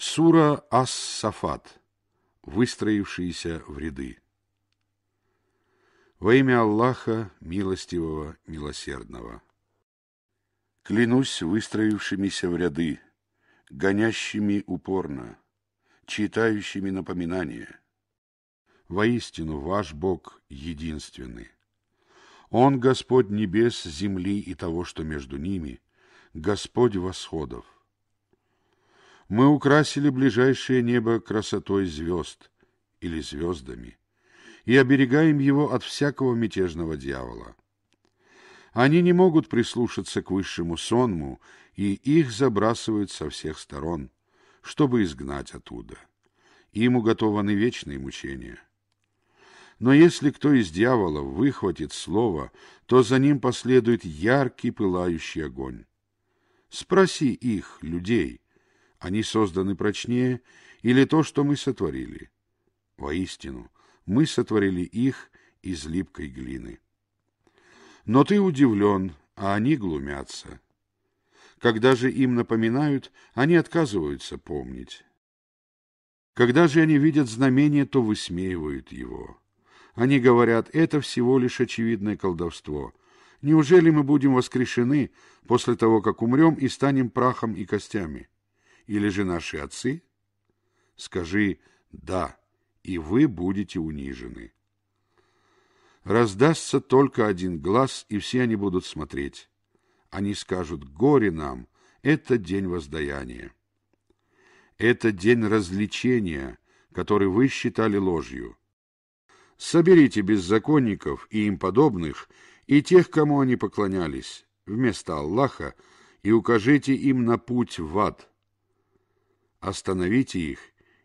Сура Ас-Сафат. Выстроившиеся в ряды. Во имя Аллаха, милостивого, милосердного. Клянусь выстроившимися в ряды, гонящими упорно, читающими напоминания. Воистину, ваш Бог единственный. Он Господь небес, земли и того, что между ними, Господь восходов. Мы украсили ближайшее небо красотой звезд или звездами и оберегаем его от всякого мятежного дьявола. Они не могут прислушаться к высшему сонму, и их забрасывают со всех сторон, чтобы изгнать оттуда. Им уготованы вечные мучения. Но если кто из дьяволов выхватит слово, то за ним последует яркий пылающий огонь. Спроси их, людей, они созданы прочнее, или то, что мы сотворили? Воистину, мы сотворили их из липкой глины. Но ты удивлен, а они глумятся. Когда же им напоминают, они отказываются помнить. Когда же они видят знамение, то высмеивают его. Они говорят, это всего лишь очевидное колдовство. Неужели мы будем воскрешены после того, как умрем и станем прахом и костями? или же наши отцы? Скажи «да», и вы будете унижены. Раздастся только один глаз, и все они будут смотреть. Они скажут «горе нам, это день воздаяния». Это день развлечения, который вы считали ложью. Соберите беззаконников и им подобных, и тех, кому они поклонялись, вместо Аллаха, и укажите им на путь в ад. Остановите их,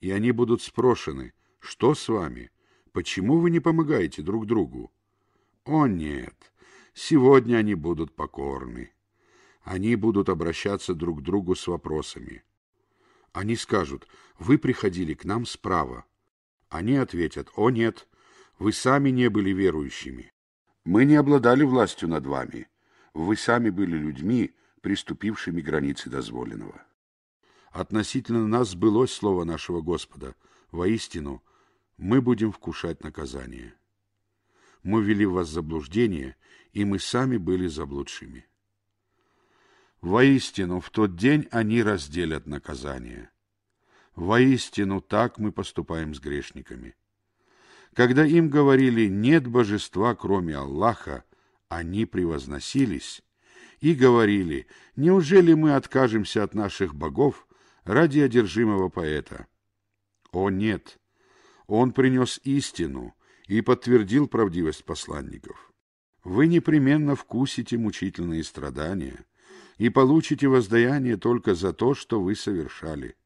и они будут спрошены, что с вами, почему вы не помогаете друг другу? О нет, сегодня они будут покорны. Они будут обращаться друг к другу с вопросами. Они скажут, вы приходили к нам справа. Они ответят, о нет, вы сами не были верующими. Мы не обладали властью над вами. Вы сами были людьми, приступившими границы дозволенного. Относительно нас сбылось слово нашего Господа. Воистину, мы будем вкушать наказание. Мы вели в вас заблуждение, и мы сами были заблудшими. Воистину, в тот день они разделят наказание. Воистину, так мы поступаем с грешниками. Когда им говорили «нет божества, кроме Аллаха», они превозносились и говорили «неужели мы откажемся от наших богов ради одержимого поэта. О нет! Он принес истину и подтвердил правдивость посланников. Вы непременно вкусите мучительные страдания и получите воздаяние только за то, что вы совершали.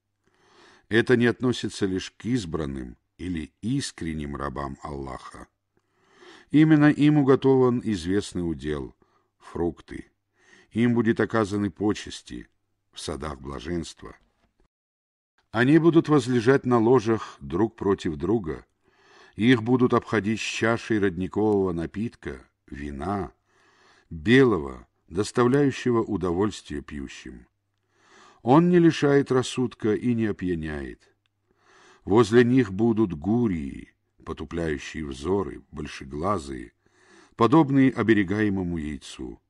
Это не относится лишь к избранным или искренним рабам Аллаха. Именно им уготован известный удел – фрукты. Им будет оказаны почести в садах блаженства – они будут возлежать на ложах друг против друга. Их будут обходить с чашей родникового напитка, вина, белого, доставляющего удовольствие пьющим. Он не лишает рассудка и не опьяняет. Возле них будут гурии, потупляющие взоры, большеглазые, подобные оберегаемому яйцу.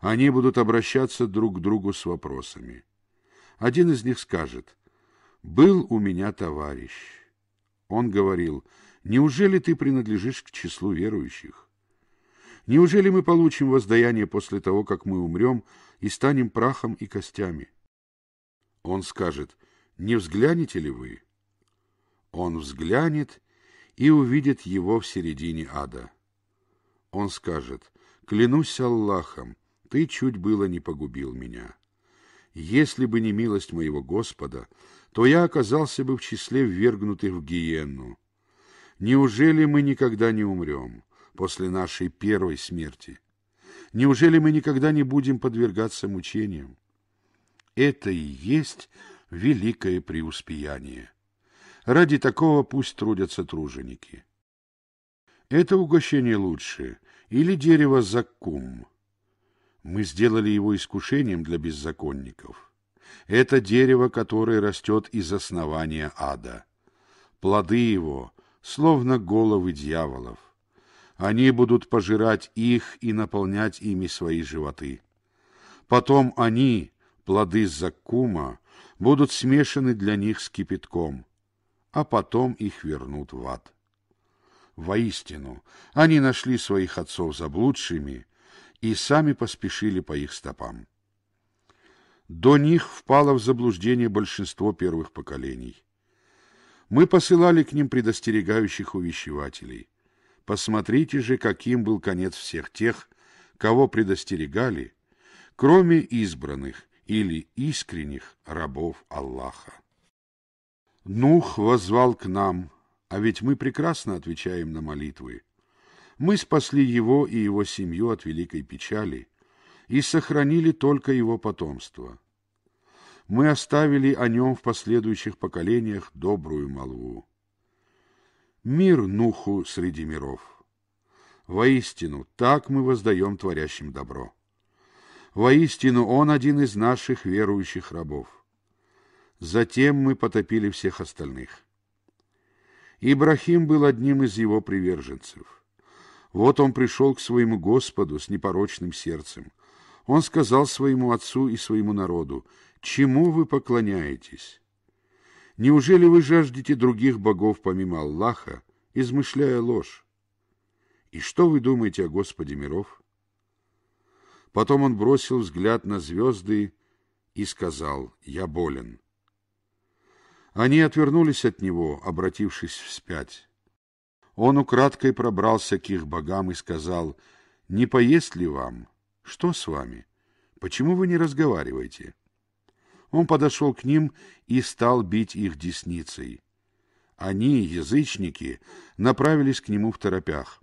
Они будут обращаться друг к другу с вопросами. Один из них скажет — был у меня товарищ. Он говорил, неужели ты принадлежишь к числу верующих? Неужели мы получим воздаяние после того, как мы умрем и станем прахом и костями? Он скажет, не взглянете ли вы? Он взглянет и увидит его в середине ада. Он скажет, клянусь Аллахом, ты чуть было не погубил меня. Если бы не милость моего Господа, то я оказался бы в числе ввергнутых в гиенну. Неужели мы никогда не умрем после нашей первой смерти? Неужели мы никогда не будем подвергаться мучениям? Это и есть великое преуспеяние. Ради такого пусть трудятся труженики. Это угощение лучше, или дерево закум. Мы сделали его искушением для беззаконников. — это дерево, которое растет из основания ада. Плоды его словно головы дьяволов. Они будут пожирать их и наполнять ими свои животы. Потом они, плоды Закума будут смешаны для них с кипятком, а потом их вернут в ад. Воистину, они нашли своих отцов заблудшими и сами поспешили по их стопам. До них впало в заблуждение большинство первых поколений. Мы посылали к ним предостерегающих увещевателей. Посмотрите же, каким был конец всех тех, кого предостерегали, кроме избранных или искренних рабов Аллаха. Нух возвал к нам, а ведь мы прекрасно отвечаем на молитвы. Мы спасли его и его семью от великой печали – и сохранили только его потомство. Мы оставили о нем в последующих поколениях добрую молву. Мир Нуху среди миров. Воистину, так мы воздаем творящим добро. Воистину, он один из наших верующих рабов. Затем мы потопили всех остальных. Ибрахим был одним из его приверженцев. Вот он пришел к своему Господу с непорочным сердцем, он сказал своему отцу и своему народу, «Чему вы поклоняетесь? Неужели вы жаждете других богов помимо Аллаха, измышляя ложь? И что вы думаете о Господе миров?» Потом он бросил взгляд на звезды и сказал, «Я болен». Они отвернулись от него, обратившись вспять. Он украдкой пробрался к их богам и сказал, «Не поесть ли вам?» «Что с вами? Почему вы не разговариваете?» Он подошел к ним и стал бить их десницей. Они, язычники, направились к нему в торопях.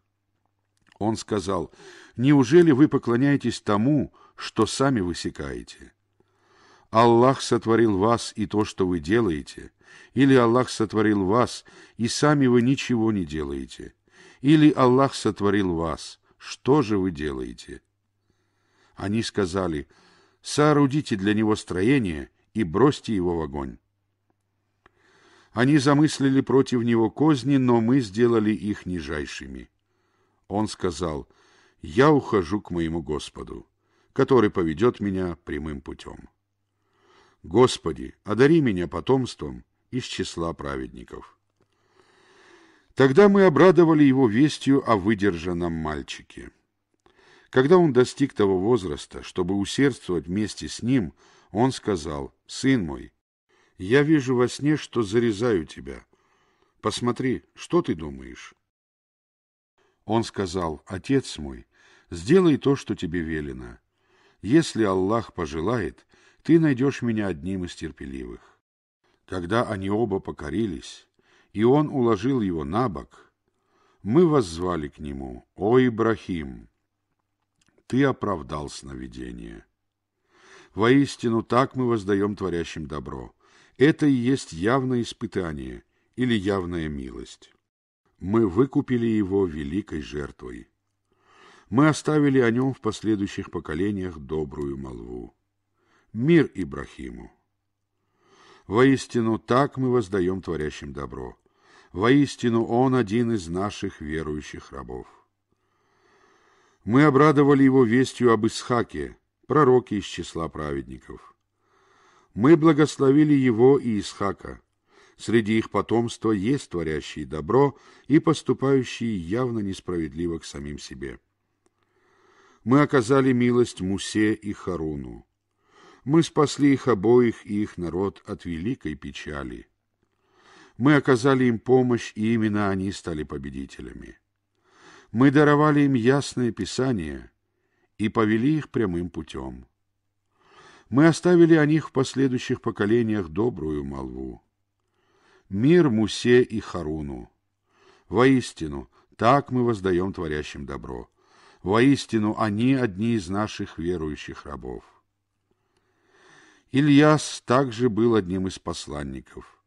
Он сказал, «Неужели вы поклоняетесь тому, что сами высекаете?» Аллах сотворил вас и то, что вы делаете, или Аллах сотворил вас, и сами вы ничего не делаете, или Аллах сотворил вас, что же вы делаете?» Они сказали, соорудите для него строение и бросьте его в огонь. Они замыслили против него козни, но мы сделали их нижайшими. Он сказал, я ухожу к моему Господу, который поведет меня прямым путем. Господи, одари меня потомством из числа праведников. Тогда мы обрадовали его вестью о выдержанном мальчике. Когда он достиг того возраста, чтобы усердствовать вместе с ним, он сказал, «Сын мой, я вижу во сне, что зарезаю тебя. Посмотри, что ты думаешь?» Он сказал, «Отец мой, сделай то, что тебе велено. Если Аллах пожелает, ты найдешь меня одним из терпеливых». Когда они оба покорились, и он уложил его на бок, мы воззвали к нему, «О, Ибрахим!» ты оправдал сновидение. Воистину, так мы воздаем творящим добро. Это и есть явное испытание или явная милость. Мы выкупили его великой жертвой. Мы оставили о нем в последующих поколениях добрую молву. Мир Ибрахиму! Воистину, так мы воздаем творящим добро. Воистину, он один из наших верующих рабов. Мы обрадовали его вестью об Исхаке, пророке из числа праведников. Мы благословили его и Исхака. Среди их потомства есть творящие добро и поступающие явно несправедливо к самим себе. Мы оказали милость Мусе и Харуну. Мы спасли их обоих и их народ от великой печали. Мы оказали им помощь, и именно они стали победителями. Мы даровали им ясное Писание и повели их прямым путем. Мы оставили о них в последующих поколениях добрую молву. Мир Мусе и Харуну. Воистину, так мы воздаем творящим добро. Воистину, они одни из наших верующих рабов. Ильяс также был одним из посланников.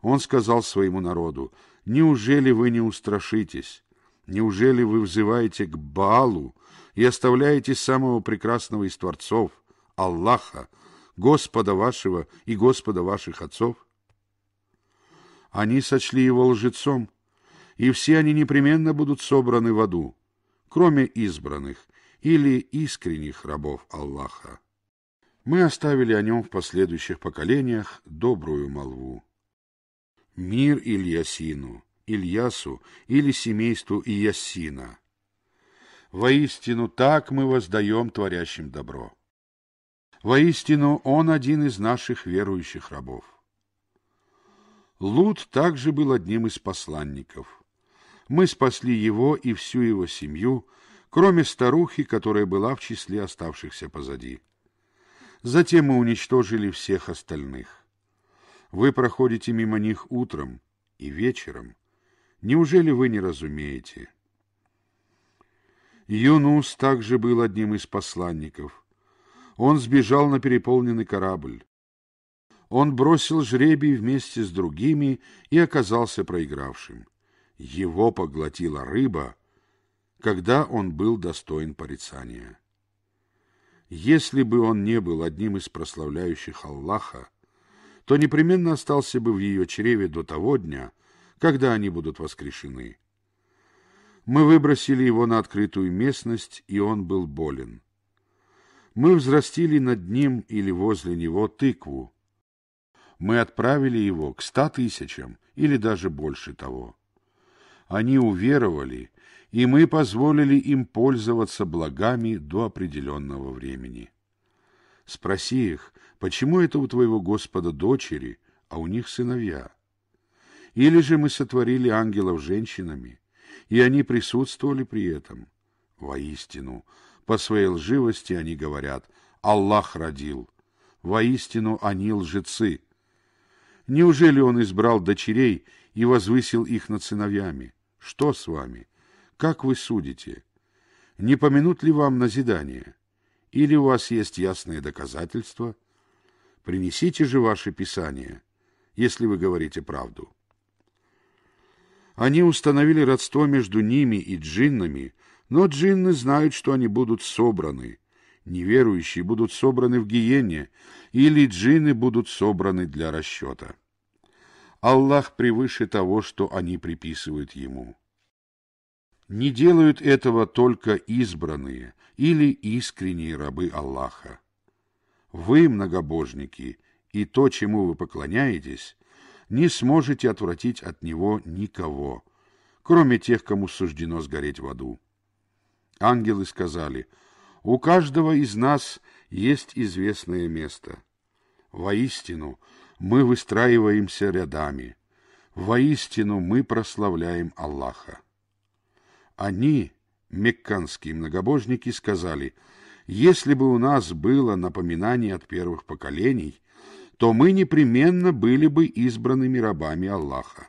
Он сказал своему народу, «Неужели вы не устрашитесь? Неужели вы взываете к Баалу и оставляете самого прекрасного из Творцов, Аллаха, Господа вашего и Господа ваших отцов? Они сочли его лжецом, и все они непременно будут собраны в аду, кроме избранных или искренних рабов Аллаха. Мы оставили о нем в последующих поколениях добрую молву. Мир Ильясину! Ильясу или семейству Иясина. Воистину так мы воздаем творящим добро. Воистину он один из наших верующих рабов. Лут также был одним из посланников. Мы спасли его и всю его семью, кроме старухи, которая была в числе оставшихся позади. Затем мы уничтожили всех остальных. Вы проходите мимо них утром и вечером — Неужели вы не разумеете? Юнус также был одним из посланников. Он сбежал на переполненный корабль. Он бросил жребий вместе с другими и оказался проигравшим. Его поглотила рыба, когда он был достоин порицания. Если бы он не был одним из прославляющих Аллаха, то непременно остался бы в ее чреве до того дня, когда они будут воскрешены? Мы выбросили его на открытую местность, и он был болен. Мы взрастили над ним или возле него тыкву. Мы отправили его к ста тысячам или даже больше того. Они уверовали, и мы позволили им пользоваться благами до определенного времени. Спроси их, почему это у твоего Господа дочери, а у них сыновья? Или же мы сотворили ангелов женщинами, и они присутствовали при этом. Воистину, по своей лживости они говорят «Аллах родил». Воистину, они лжецы. Неужели он избрал дочерей и возвысил их над сыновьями? Что с вами? Как вы судите? Не помянут ли вам назидание? Или у вас есть ясные доказательства? Принесите же ваши писания, если вы говорите правду. Они установили родство между ними и джиннами, но джинны знают, что они будут собраны. Неверующие будут собраны в гиене, или джинны будут собраны для расчета. Аллах превыше того, что они приписывают Ему. Не делают этого только избранные или искренние рабы Аллаха. Вы, многобожники, и то, чему вы поклоняетесь, не сможете отвратить от него никого, кроме тех, кому суждено сгореть в аду. Ангелы сказали, «У каждого из нас есть известное место. Воистину мы выстраиваемся рядами. Воистину мы прославляем Аллаха». Они, мекканские многобожники, сказали, «Если бы у нас было напоминание от первых поколений, то мы непременно были бы избранными рабами Аллаха.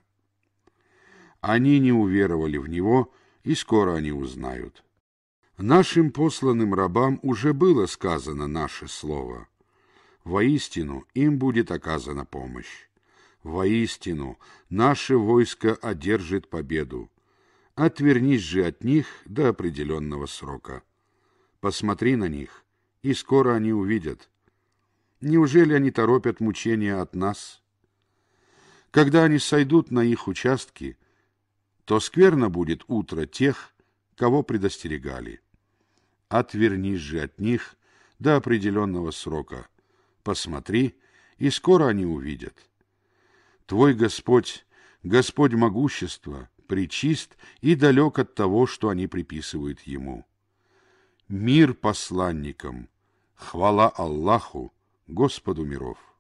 Они не уверовали в Него, и скоро они узнают. Нашим посланным рабам уже было сказано наше слово. Воистину им будет оказана помощь. Воистину наше войско одержит победу. Отвернись же от них до определенного срока. Посмотри на них, и скоро они увидят, Неужели они торопят мучения от нас? Когда они сойдут на их участки, то скверно будет утро тех, кого предостерегали. Отвернись же от них до определенного срока. Посмотри, и скоро они увидят. Твой Господь, Господь могущества, причист и далек от того, что они приписывают Ему. Мир посланникам, хвала Аллаху, Господу миров.